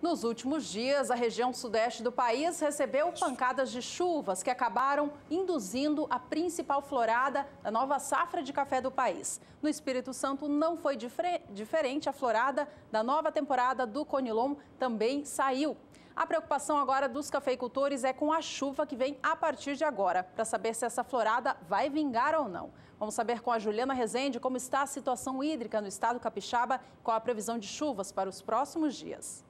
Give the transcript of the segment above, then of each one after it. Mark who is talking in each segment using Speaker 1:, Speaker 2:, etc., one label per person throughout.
Speaker 1: Nos últimos dias, a região sudeste do país recebeu pancadas de chuvas que acabaram induzindo a principal florada da nova safra de café do país. No Espírito Santo não foi diferente, a florada da nova temporada do Conilon também saiu. A preocupação agora dos cafeicultores é com a chuva que vem a partir de agora, para saber se essa florada vai vingar ou não. Vamos saber com a Juliana Rezende como está a situação hídrica no estado capixaba, qual a previsão de chuvas para os próximos dias.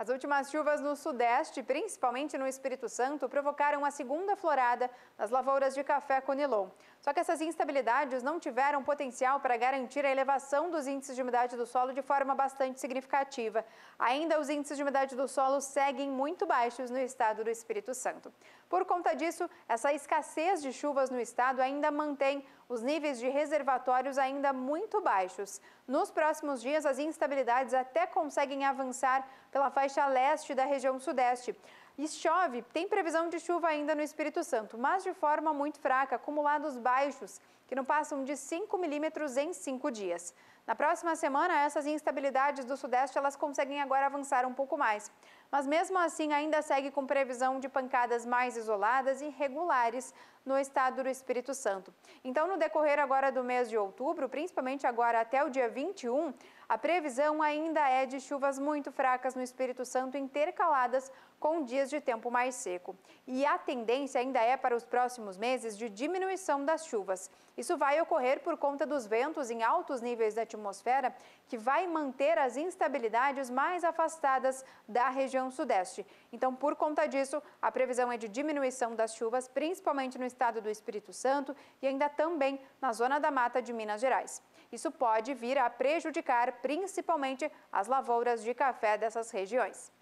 Speaker 2: As últimas chuvas no Sudeste, principalmente no Espírito Santo, provocaram a segunda florada nas lavouras de café Conilon. Só que essas instabilidades não tiveram potencial para garantir a elevação dos índices de umidade do solo de forma bastante significativa. Ainda os índices de umidade do solo seguem muito baixos no estado do Espírito Santo. Por conta disso, essa escassez de chuvas no estado ainda mantém os níveis de reservatórios ainda muito baixos. Nos próximos dias, as instabilidades até conseguem avançar pela faixa faixa leste da região sudeste. E chove, tem previsão de chuva ainda no Espírito Santo, mas de forma muito fraca, acumulados baixos, que não passam de 5 milímetros em 5 dias. Na próxima semana, essas instabilidades do sudeste, elas conseguem agora avançar um pouco mais mas mesmo assim ainda segue com previsão de pancadas mais isoladas e regulares no estado do Espírito Santo. Então, no decorrer agora do mês de outubro, principalmente agora até o dia 21, a previsão ainda é de chuvas muito fracas no Espírito Santo, intercaladas com dias de tempo mais seco. E a tendência ainda é para os próximos meses de diminuição das chuvas. Isso vai ocorrer por conta dos ventos em altos níveis da atmosfera, que vai manter as instabilidades mais afastadas da região região sudeste. Então, por conta disso, a previsão é de diminuição das chuvas, principalmente no estado do Espírito Santo e ainda também na zona da mata de Minas Gerais. Isso pode vir a prejudicar principalmente as lavouras de café dessas regiões.